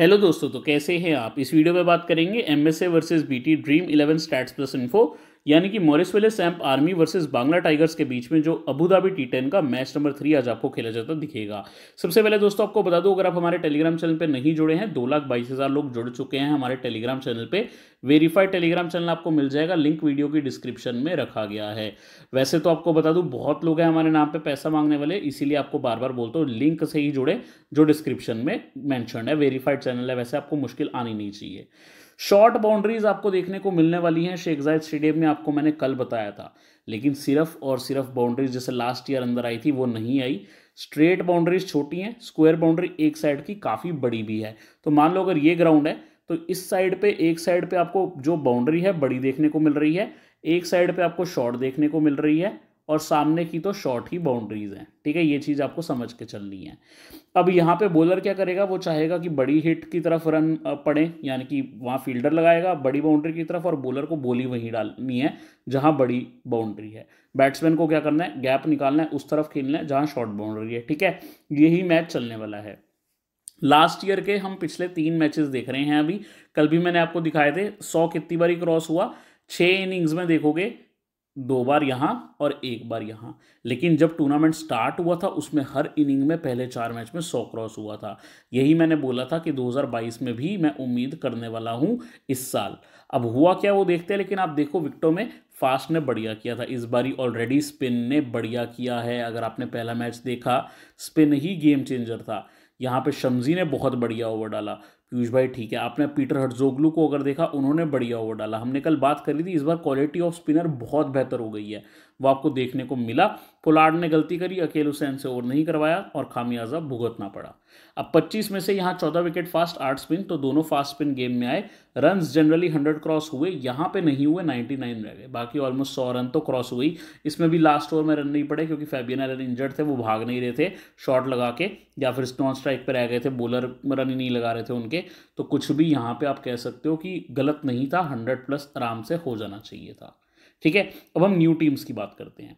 hello दोस्तों तो कैसे हैं आप इस वीडियो में बात करेंगे M S A versus B T dream eleven stats plus info यानी कि Morrisville Samp army versus Bangla tigers के बीच में जो अबूधाबी टी टेन का मैच नंबर थ्री आज आपको खेला जाता दिखेगा सबसे पहले दोस्तों आपको बता दूं अगर आप हमारे टेलीग्राम चैनल पर नहीं जुड़े हैं दो लाख बाईस हज़ार लोग जुड़ चुके हैं हमारे टेलीग्राम चैनल पर वेरीफाइड टेलीग्राम चैनल आपको मिल जाएगा लिंक वीडियो की डिस्क्रिप्शन में रखा गया है वैसे तो आपको बता दूँ बहुत लोग हैं हमारे नाम पर पैसा मांगने वाले इसीलिए आपको बार बार बोलता हूँ लिंक से ही जुड़े जो डिस्क्रिप्शन में मैंशन है वेरीफाइड चैनल है वैसे आपको मुश्किल आनी नहीं चाहिए शॉर्ट बाउंड्रीज आपको देखने को मिलने वाली हैं शेख जायद स्टेडियम में आपको मैंने कल बताया था लेकिन सिर्फ और सिर्फ बाउंड्रीज जैसे लास्ट ईयर अंदर आई थी वो नहीं आई स्ट्रेट बाउंड्रीज छोटी हैं स्क्वायर बाउंड्री एक साइड की काफ़ी बड़ी भी है तो मान लो अगर ये ग्राउंड है तो इस साइड पे एक साइड पे आपको जो बाउंड्री है बड़ी देखने को मिल रही है एक साइड पे आपको शॉर्ट देखने को मिल रही है और सामने की तो शॉर्ट ही बाउंड्रीज हैं ठीक है ये चीज़ आपको समझ के चलनी है अब यहाँ पे बॉलर क्या करेगा वो चाहेगा कि बड़ी हिट की तरफ रन पड़े यानी कि वहाँ फील्डर लगाएगा बड़ी बाउंड्री की तरफ और बॉलर को बोली वहीं डालनी है जहाँ बड़ी बाउंड्री है बैट्समैन को क्या करना है गैप निकालना है उस तरफ खेलना है जहाँ शॉर्ट बाउंड्री है ठीक है यही मैच चलने वाला है लास्ट ईयर के हम पिछले तीन मैचेस देख रहे हैं अभी कल भी मैंने आपको दिखाए थे सौ कितनी बारी क्रॉस हुआ छः इनिंग्स में देखोगे दो बार यहाँ और एक बार यहाँ लेकिन जब टूर्नामेंट स्टार्ट हुआ था उसमें हर इनिंग में पहले चार मैच में सौ क्रॉस हुआ था यही मैंने बोला था कि 2022 में भी मैं उम्मीद करने वाला हूँ इस साल अब हुआ क्या वो देखते हैं लेकिन आप देखो विकटों में फास्ट ने बढ़िया किया था इस बारी ऑलरेडी स्पिन ने बढ़िया किया है अगर आपने पहला मैच देखा स्पिन ही गेम चेंजर था यहाँ पे शमजी ने बहुत बढ़िया ओवर डाला पीयूष भाई ठीक है आपने पीटर हटजोगलू को अगर देखा उन्होंने बढ़िया ओवर डाला हमने कल बात करी थी इस बार क्वालिटी ऑफ स्पिनर बहुत बेहतर हो गई है वो आपको देखने को मिला पोलार्ड ने गलती करी अकेल हुसैन से ओवर नहीं करवाया और खामियाजा भुगतना पड़ा अब 25 में से यहाँ 14 विकेट फास्ट आठ स्पिन तो दोनों फास्ट स्पिन गेम में आए रन जनरली 100 क्रॉस हुए यहाँ पे नहीं हुए 99 रह गए बाकी ऑलमोस्ट सौ रन तो क्रॉस हुई इसमें भी लास्ट ओवर में रन नहीं पड़े क्योंकि फैबियन एलन इंजर्ड थे वो भाग नहीं रहे थे शॉट लगा के या फिर स्टॉन स्ट्राइक पर रह गए थे बॉलर रन ही नहीं लगा रहे थे उनके तो कुछ भी यहाँ पर आप कह सकते हो कि गलत नहीं था हंड्रेड प्लस आराम से हो जाना चाहिए था ठीक है अब हम न्यू टीम्स की बात करते हैं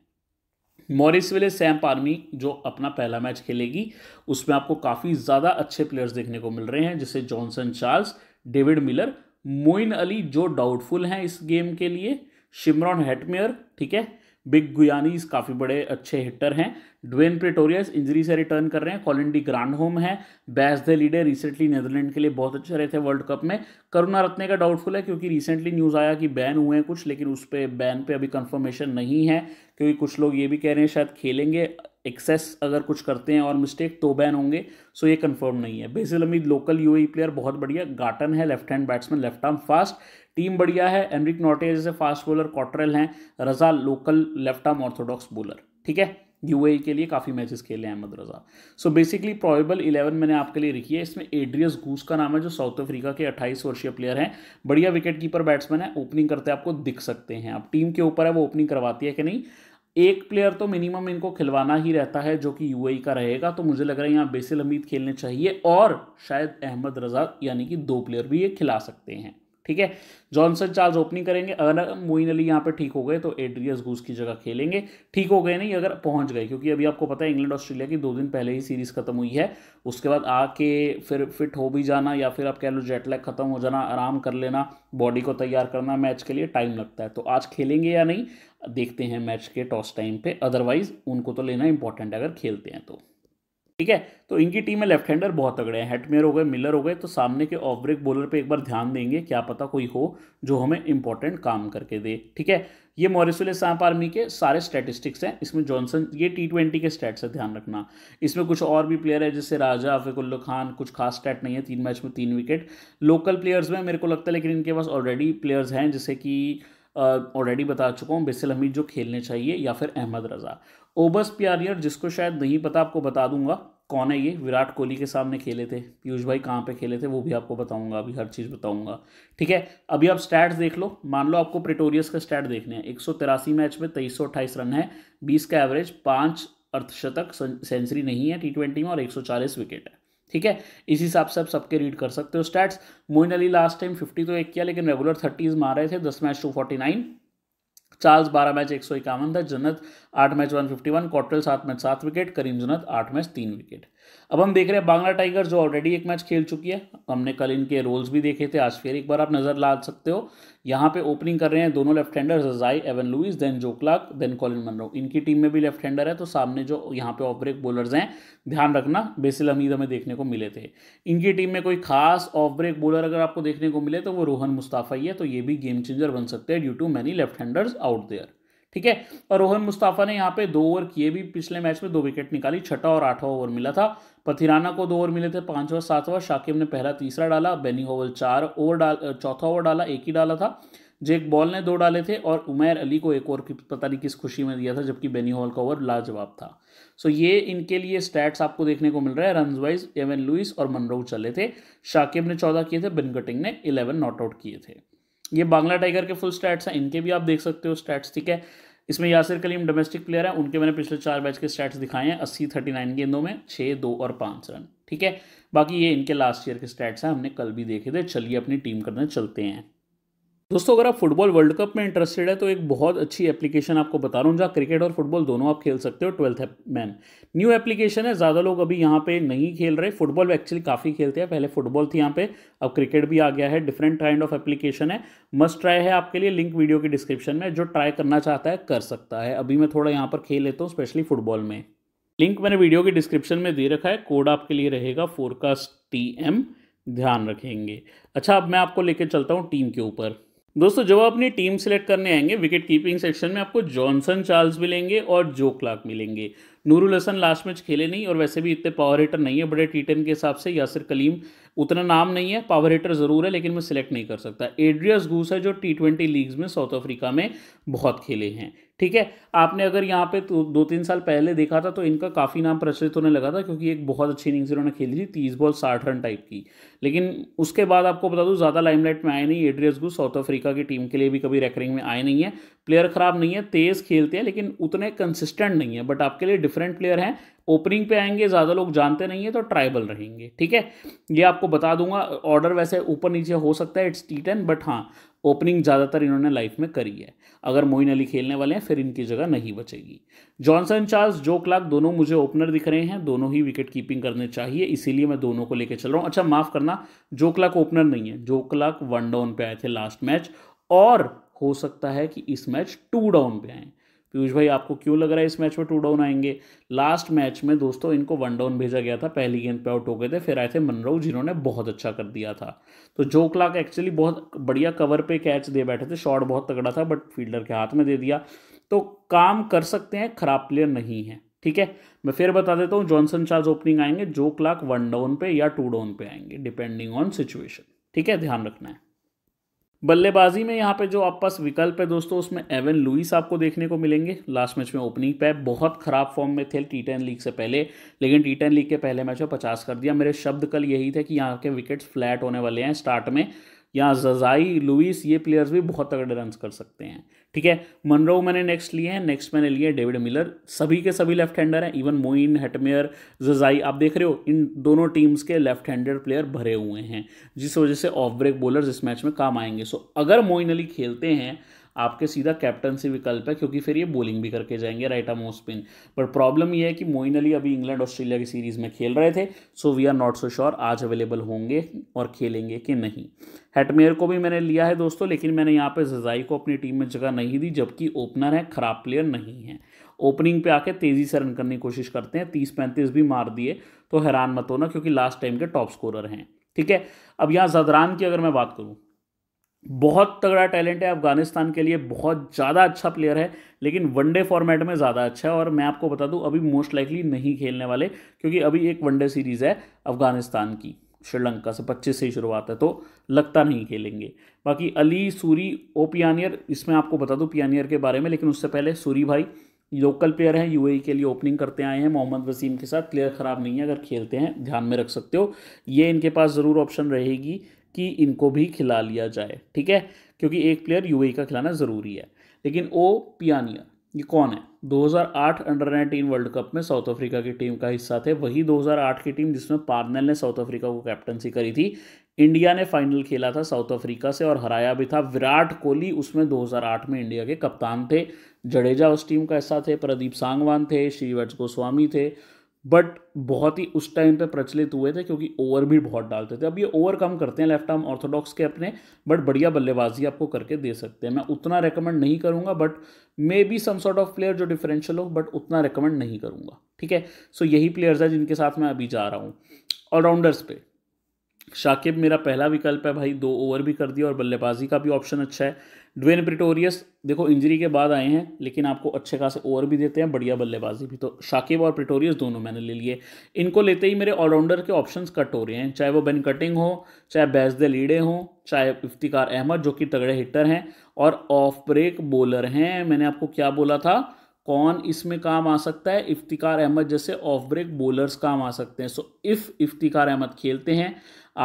मॉरिस वेले सैम्प आर्मी जो अपना पहला मैच खेलेगी उसमें आपको काफ़ी ज़्यादा अच्छे प्लेयर्स देखने को मिल रहे हैं जैसे Johnson Charles David Miller Moeen Ali जो डाउटफुल हैं इस गेम के लिए शिमरॉन हेटमेयर ठीक है बिग गुयानीस काफ़ी बड़े अच्छे हिटर हैं ड्वेन प्रिटोरियस इंजरी से रिटर्न कर रहे हैं कॉलिंडी ग्रांड होम है Bas de Leede recently Netherland के लिए बहुत अच्छे रहे थे वर्ल्ड कप में करुणा रत्ने का डाउटफुल है क्योंकि रिसेंटली न्यूज़ आया कि बैन हुए हैं कुछ लेकिन उस पर बैन पर अभी कन्फर्मेशन नहीं है क्योंकि कुछ लोग ये भी कह रहे हैं शायद खेलेंगे एक्सेस अगर कुछ करते हैं और मिस्टेक तो बैन होंगे सो ये कंफर्म नहीं है Basil Hameed local UAE player बहुत बढ़िया गार्टन है left hand batsman left arm fast team बढ़िया है एनरिक नोटे जैसे फास्ट बॉलर कॉटरल हैं Raza local left arm orthodox bowler ठीक है यूएई e के लिए काफ़ी मैचेस खेले हैं Ahmed Raza so basically probable eleven मैंने आपके लिए लिखी है इसमें एड्रियस गूस का नाम है जो साउथ अफ्रीका के 28 वर्षीय प्लेयर हैं बढ़िया विकेट कीपर बैट्समैन है ओपनिंग करते आपको दिख सकते हैं आप टीम के ऊपर है वो ओपनिंग करवाती है कि नहीं एक प्लेयर तो मिनिमम इनको खिलवाना ही रहता है जो कि यू e का रहेगा तो मुझे लग रहा है यहाँ बेसिल हमीद खेलने चाहिए और शायद अहमद रजा यानी कि दो प्लेयर भी ये खिला सकते हैं ठीक है जॉनसन चार्ल्स ओपनिंग करेंगे अगर मोइन अली यहाँ पर ठीक हो गए तो एड्रियस घूस की जगह खेलेंगे ठीक हो गए नहीं अगर पहुँच गए क्योंकि अभी आपको पता है इंग्लैंड ऑस्ट्रेलिया की दो दिन पहले ही सीरीज़ खत्म हुई है उसके बाद आके फिर फिट हो भी जाना या फिर आप कह लो जेटलैग खत्म हो जाना आराम कर लेना बॉडी को तैयार करना मैच के लिए टाइम लगता है तो आज खेलेंगे या नहीं देखते हैं मैच के टॉस टाइम पर अदरवाइज उनको तो लेना इंपॉर्टेंट है अगर खेलते हैं तो ठीक है तो इनकी टीम में लेफ्ट हैंडर बहुत तगड़े हैं हेटमेयर हो गए मिलर हो गए तो सामने के ऑफ ब्रेक बॉलर पे एक बार ध्यान देंगे क्या पता कोई हो जो हमें इंपॉर्टेंट काम करके दे ठीक है ये मॉरिसोले सांप आर्मी के सारे स्टैटिस्टिक्स हैं इसमें जॉनसन ये टी ट्वेंटी के स्टैट्स है ध्यान रखना इसमें कुछ और भी प्लेयर है जैसे राजा अफिकुल्ल खान कुछ खास स्टैट नहीं है तीन मैच में तीन विकेट लोकल प्लेयर्स में मेरे को लगता है लेकिन इनके पास ऑलरेडी प्लेयर्स हैं जैसे कि ऑलरेडी बता चुका हूँ बिसल हमीद जो खेलने चाहिए या फिर अहमद रज़ा ओबस प्यारियर जिसको शायद नहीं पता आपको बता दूंगा कौन है ये विराट कोहली के सामने खेले थे पीयूष भाई कहाँ पे खेले थे वो भी आपको बताऊंगा अभी हर चीज़ बताऊंगा ठीक है अभी आप स्टैट्स देख लो मान लो आपको प्रिटोरियस का स्टैट देखने हैं एक मैच में तेईस रन है बीस का एवरेज पाँच अर्थशतक सेंचुरी नहीं है टी में और एक विकेट है ठीक है इस हिसाब से आप सबके रीड कर सकते हो stats Moeen Ali last time fifty तो एक किया लेकिन रेगुलर थर्टीज मार रहे थे दस match two forty nine Charles बारह मैच एक सौ इक्यावन था जन्नत आठ match one fifty one Cottrell सात मैच सात विकेट करीम जुनत आठ मैच तीन विकेट अब हम देख रहे हैं बांग्ला टाइगर जो ऑलरेडी एक मैच खेल चुकी है हमने कल इनके रोल्स भी देखे थे आज फिर एक बार आप नज़र ला सकते हो यहाँ पे ओपनिंग कर रहे हैं दोनों left hander Zazai Evin Lewis then जोक्लाक देन कॉलिन मनरो इनकी टीम में भी लेफ्ट हैंडर है तो सामने जो यहाँ पे ऑफ ब्रेक बॉलर्स हैं ध्यान रखना बेसिल हमीद हमें देखने को मिले थे इनकी टीम में कोई खास ऑफ ब्रेक बॉलर अगर आपको देखने को मिले तो वो रोहन मुस्ताफा ही है तो ये भी गेम चेंजर बन सकते हैं due to many left handers out there ठीक है और रोहन मुस्ताफा ने यहाँ पे दो ओवर किए भी पिछले मैच में दो विकेट निकाली छठा और आठवां ओवर मिला था पथिराना को दो ओवर मिले थे पांचवा सातवां शाकिब ने पहला तीसरा डाला बेनी होवल चार ओवर डाल चौथा ओवर डाला एक ही डाला था जेक बॉल ने दो डाले थे और उमेर अली को एक की पता नहीं किस खुशी में दिया था जबकि बेनी होवल का ओवर लाजवाब था सो ये इनके लिए स्टैट्स आपको देखने को मिल रहा है रन वाइज एवन लुइस और मनरो चले थे शाकिब ने चौदह किए थे कटिंग ने इलेवन नॉट आउट किए थे ये बांग्ला टाइगर के फुल स्टैट्स हैं इनके भी आप देख सकते हो स्टैट्स ठीक है इसमें यासिर कलीम डोमेस्टिक प्लेयर है उनके मैंने पिछले चार मैच के स्टैट्स दिखाए हैं अस्सी थर्टी नाइन गेंदों में छः दो और पाँच रन ठीक है बाकी ये इनके लास्ट ईयर के स्टैट्स हैं हमने कल भी देखे थे चलिए अपनी टीम करने चलते हैं दोस्तों अगर आप फुटबॉल वर्ल्ड कप में इंटरेस्टेड है तो एक बहुत अच्छी एप्लीकेशन आपको बता रहा हूँ जहाँ क्रिकेट और फुटबॉल दोनों आप खेल सकते हो ट्वेल्थ मैन न्यू एप्लीकेशन है ज़्यादा लोग अभी यहाँ पे नहीं खेल रहे फुटबॉल एक्चुअली काफ़ी खेलते हैं पहले फुटबॉल थी यहाँ पे अब क्रिकेट भी आ गया है डिफरेंट काइंड ऑफ एप्लीकेशन है मस्ट ट्राई है आपके लिए लिंक वीडियो की डिस्क्रिप्शन में जो ट्राई करना चाहता है कर सकता है अभी मैं थोड़ा यहाँ पर खेल लेता हूँ स्पेशली फुटबॉल में लिंक मैंने वीडियो की डिस्क्रिप्शन में दे रखा है कोड आपके लिए रहेगा फोरकास्ट टी ध्यान रखेंगे अच्छा अब मैं आपको लेके चलता हूँ टीम के ऊपर दोस्तों जब आप अपनी टीम सेलेक्ट करने आएंगे विकेट कीपिंग सेक्शन में आपको जॉनसन चार्ल्स मिलेंगे और जो क्लार्क मिलेंगे नूरुल हसन लास्ट मैच खेले नहीं और वैसे भी इतने पावर हिटर नहीं है बड़े टी टेन के हिसाब से यासिर कलीम उतना नाम नहीं है पावर हिटर ज़रूर है लेकिन मैं सिलेक्ट नहीं कर सकता एड्रियस गूस है जो टी ट्वेंटी लीग्स में साउथ अफ्रीका में बहुत खेले हैं ठीक है आपने अगर यहाँ पे तो दो तीन साल पहले देखा था तो इनका काफ़ी नाम प्रचलित होने लगा था क्योंकि एक बहुत अच्छी इनिंग्स इन्होंने खेली थी तीस बॉल साठ रन टाइप की लेकिन उसके बाद आपको बता दूँ ज़्यादा लाइमलाइट में आए नहीं एड्रियस गुस साउथ अफ्रीका की टीम के लिए भी कभी रेकरिंग में आए नहीं है प्लेयर ख़राब नहीं है तेज़ खेलते हैं लेकिन उतने कंसिस्टेंट नहीं है बट आपके लिए डिफरेंट प्लेयर हैं ओपनिंग पे आएंगे ज़्यादा लोग जानते नहीं है तो ट्राइबल रहेंगे ठीक है ये आपको बता दूंगा ऑर्डर वैसे ऊपर नीचे हो सकता है इट्स टी टेन बट हाँ ओपनिंग ज़्यादातर इन्होंने लाइफ में करी है अगर मोइन अली खेलने वाले हैं फिर इनकी जगह नहीं बचेगी जॉनसन चार्ल्स जो क्लाक दोनों मुझे ओपनर दिख रहे हैं दोनों ही विकेट कीपिंग करने चाहिए इसीलिए मैं दोनों को लेकर चल रहा हूँ अच्छा माफ़ करना जो क्लाक ओपनर नहीं है जो क्लाक वन डाउन पे आए थे लास्ट मैच और हो सकता है कि इस मैच टू डाउन पे आए पीयूष भाई आपको क्यों लग रहा है इस मैच में टू डाउन आएंगे लास्ट मैच में दोस्तों इनको वन डाउन भेजा गया था पहली गेंद पे आउट हो गए थे फिर आए थे मनरो जिन्होंने बहुत अच्छा कर दिया था तो जो क्लाक एक्चुअली बहुत बढ़िया कवर पे कैच दे बैठे थे शॉट बहुत तगड़ा था बट फील्डर के हाथ में दे दिया तो काम कर सकते हैं खराब प्लेयर नहीं है ठीक है मैं फिर बता देता हूँ जॉनसन चार्ज ओपनिंग आएंगे जो क्लाक वन डाउन पे या टू डाउन पे आएंगे डिपेंडिंग ऑन सिचुएशन ठीक है ध्यान रखना है बल्लेबाजी में यहाँ पे जो आप पास विकल्प है दोस्तों उसमें एवन लुइस आपको देखने को मिलेंगे लास्ट मैच में ओपनिंग पे बहुत खराब फॉर्म में थे टी टेन लीग से पहले लेकिन टी टेन लीग के पहले मैच में पचास कर दिया मेरे शब्द कल यही थे कि यहाँ के विकेट्स फ्लैट होने वाले हैं स्टार्ट में या जजाई लुइस ये प्लेयर्स भी बहुत तगड़े रन कर सकते हैं ठीक है मनरो मैंने नेक्स्ट लिए हैं नेक्स्ट मैंने लिए डेविड मिलर सभी के सभी लेफ्ट हैंडर हैं इवन मोइन हेटमेयर जजाई आप देख रहे हो इन दोनों टीम्स के लेफ्ट हैंडेड प्लेयर भरे हुए हैं जिस वजह से ऑफ ब्रेक बॉलर इस मैच में काम आएंगे सो अगर मोइन अली खेलते हैं आपके सीधा कैप्टनसी विकल्प है क्योंकि फिर ये बॉलिंग भी करके जाएंगे राइट आम स्पिन बट प्रॉब्लम ये है कि मोइन अली अभी इंग्लैंड ऑस्ट्रेलिया की सीरीज़ में खेल रहे थे so we are not so sure आज अवेलेबल होंगे और खेलेंगे कि नहीं हेटमेयर को भी मैंने लिया है दोस्तों लेकिन मैंने यहाँ पर जजाई को अपनी टीम में जगह नहीं दी जबकि ओपनर है ख़राब प्लेयर नहीं है ओपनिंग पे आके तेज़ी से रन करने की कोशिश करते हैं तीस पैंतीस भी मार दिए तो हैरान मत होना क्योंकि लास्ट टाइम के टॉप स्कोरर हैं ठीक है अब यहाँ जदरान की अगर मैं बात करूँ बहुत तगड़ा टैलेंट है अफगानिस्तान के लिए बहुत ज़्यादा अच्छा प्लेयर है लेकिन वनडे फॉर्मेट में ज़्यादा अच्छा है और मैं आपको बता दूं अभी मोस्ट लाइकली नहीं खेलने वाले क्योंकि अभी एक वनडे सीरीज़ है अफगानिस्तान की श्रीलंका से पच्चीस से ही शुरुआत है तो लगता नहीं खेलेंगे बाकी अली सूरी ओ पियानियर इसमें आपको बता दूँ पियानियर के बारे में लेकिन उससे पहले सूरी भाई लोकल प्लेयर हैं यू e के लिए ओपनिंग करते आए हैं मोहम्मद वसीम के साथ प्लेयर ख़राब नहीं है अगर खेलते हैं ध्यान में रख सकते हो ये इनके पास ज़रूर ऑप्शन रहेगी कि इनको भी खिला लिया जाए ठीक है क्योंकि एक प्लेयर यूएई e का खिलाना ज़रूरी है लेकिन ओ पियानिया ये कौन है 2008 अंडर 19 वर्ल्ड कप में साउथ अफ्रीका की टीम का हिस्सा थे वही 2008 की टीम जिसमें पार्नल ने साउथ अफ्रीका को कैप्टनसी करी थी इंडिया ने फाइनल खेला था साउथ अफ्रीका से और हराया भी था विराट कोहली उसमें 2008 में इंडिया के कप्तान थे जडेजा उस टीम का हिस्सा थे प्रदीप सांगवान थे श्रीवर्ज गोस्वामी थे बट बहुत ही उस टाइम पे प्रचलित हुए थे क्योंकि ओवर भी बहुत डालते थे अब ये ओवर कम करते हैं लेफ्ट आर्म ऑर्थोडॉक्स के अपने बट बढ़िया बल्लेबाजी आपको करके दे सकते हैं मैं उतना रेकमेंड नहीं करूँगा but may be some sort of player जो डिफरेंशियल हो बट उतना रेकमेंड नहीं करूँगा ठीक है सो so, यही प्लेयर्स हैं जिनके साथ मैं अभी जा रहा हूँ ऑलराउंडर्स पे शाकिब मेरा पहला विकल्प है भाई दो ओवर भी कर दिया और बल्लेबाजी का भी ऑप्शन अच्छा है ड्वेन प्रिटोरियस देखो इंजरी के बाद आए हैं लेकिन आपको अच्छे खासे ओवर भी देते हैं बढ़िया बल्लेबाजी भी तो शाकिब और प्रिटोरियस दोनों मैंने ले लिए इनको लेते ही मेरे ऑलराउंडर के ऑप्शन कट हो रहे हैं चाहे वो बेन कटिंग हो चाहे बैजद लीडे हों चाहे इफ्तिकार अहमद जो कि तगड़े हिटर हैं और ऑफ ब्रेक बॉलर हैं मैंने आपको क्या बोला था कौन इसमें काम आ सकता है इफ्तिकार अहमद जैसे ऑफ ब्रेक बोलर्स काम आ सकते हैं सो इफ़ इफ्तिकार अहमद खेलते हैं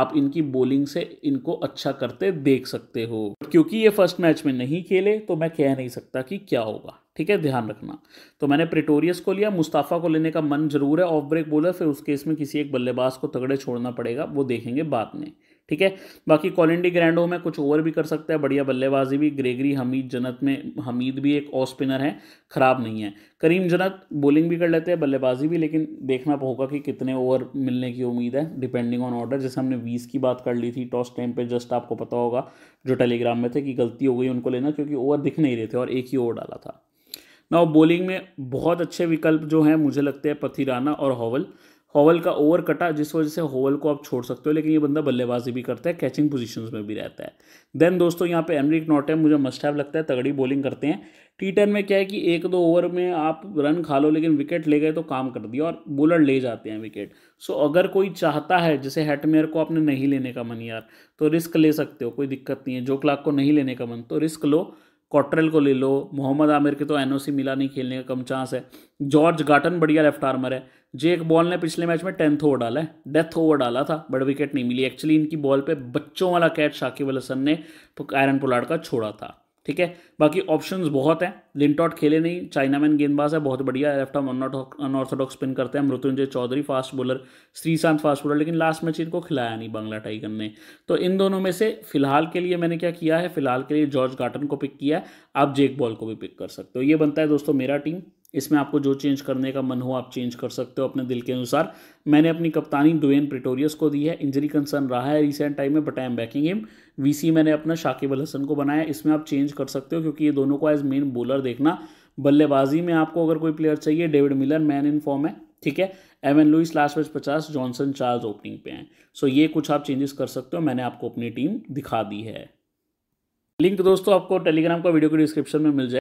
आप इनकी बॉलिंग से इनको अच्छा करते देख सकते हो क्योंकि ये फर्स्ट मैच में नहीं खेले तो मैं कह नहीं सकता कि क्या होगा ठीक है ध्यान रखना तो मैंने प्रिटोरियस को लिया मुस्ताफ़ा को लेने का मन जरूर है ऑफ ब्रेक बोलर फिर उस केस में किसी एक बल्लेबाज को तगड़े छोड़ना पड़ेगा वो देखेंगे बाद में ठीक है बाकी कॉलिंडी ग्रैंडो में कुछ ओवर भी कर सकता है बढ़िया बल्लेबाजी भी ग्रेगरी हमीद जनत में हमीद भी एक ऑफ स्पिनर है ख़राब नहीं है करीम जनत बॉलिंग भी कर लेते हैं बल्लेबाजी भी लेकिन देखना होगा कि कितने ओवर मिलने की उम्मीद है डिपेंडिंग ऑन ऑर्डर जैसे हमने वीस की बात कर ली थी टॉस टाइम पर जस्ट आपको पता होगा जो टेलीग्राम में थे कि गलती हो गई उनको लेना क्योंकि ओवर दिख नहीं रहे थे और एक ही ओवर डाला था ना बॉलिंग में बहुत अच्छे विकल्प जो हैं मुझे लगते हैं पथिराना और हॉवल होवल का ओवर कटा जिस वजह से होवल को आप छोड़ सकते हो लेकिन ये बंदा बल्लेबाजी भी करता है कैचिंग पोजीशंस में भी रहता है देन दोस्तों यहाँ पे एमरिक है मुझे मस्ट हैव लगता है तगड़ी बॉलिंग करते हैं टी टेन में क्या है कि एक दो ओवर में आप रन खा लो लेकिन विकेट ले गए तो काम कर दिया और बॉलर ले जाते हैं विकेट सो अगर कोई चाहता है जैसे हेटमेयर को आपने नहीं लेने का मन यार तो रिस्क ले सकते हो कोई दिक्कत नहीं है जो क्लाक को नहीं लेने का मन तो रिस्क लो कॉट्रेल को ले लो मोहम्मद आमिर के तो एन मिला नहीं खेलने का कम चांस है जॉर्ज गार्टन बढ़िया लेफ्ट आर्मर है जेक बॉल ने पिछले मैच में टेंथ ओवर डाला है डेथ ओवर डाला था बट विकेट नहीं मिली एक्चुअली इनकी बॉल पे बच्चों वाला कैच शाकिब अल हसन ने आयरन तो पुलाड़ का छोड़ा था ठीक है बाकी ऑप्शंस बहुत हैं लिंटॉट खेले नहीं चाइनामैन गेंदबाज है बहुत बढ़िया लेफ्ट आर्म अनऑर्थोडॉक्स स्पिन करते हैं Mrityunjay Chaudhary fast bowler Sreesanth fast bowler लेकिन लास्ट मैच इनको खिलाया नहीं बांग्ला टाइगर ने तो इन दोनों में से फिलहाल के लिए मैंने क्या किया है फिलहाल के लिए जॉर्ज गार्टन को पिक किया है आप जेक बॉल को भी पिक कर सकते हो ये बनता है दोस्तों मेरा टीम इसमें आपको जो चेंज करने का मन हो आप चेंज कर सकते हो अपने दिल के अनुसार मैंने अपनी कप्तानी डुएन प्रिटोरियस को दी है इंजरी कंसर्न रहा है रिसेंट टाइम में but I am backing him VC मैंने अपना शाकिब अल हसन को बनाया इसमें आप चेंज कर सकते हो क्योंकि ये दोनों को एज मेन बॉलर देखना बल्लेबाजी में आपको अगर कोई प्लेयर चाहिए David Miller man in form है ठीक है एवन लुइस लास्ट मैच पचास जॉनसन चार्ल्स ओपनिंग पे हैं सो ये कुछ आप चेंजेस कर सकते हो मैंने आपको अपनी टीम दिखा दी है लिंक दोस्तों आपको टेलीग्राम का वीडियो को डिस्क्रिप्शन में मिल जाए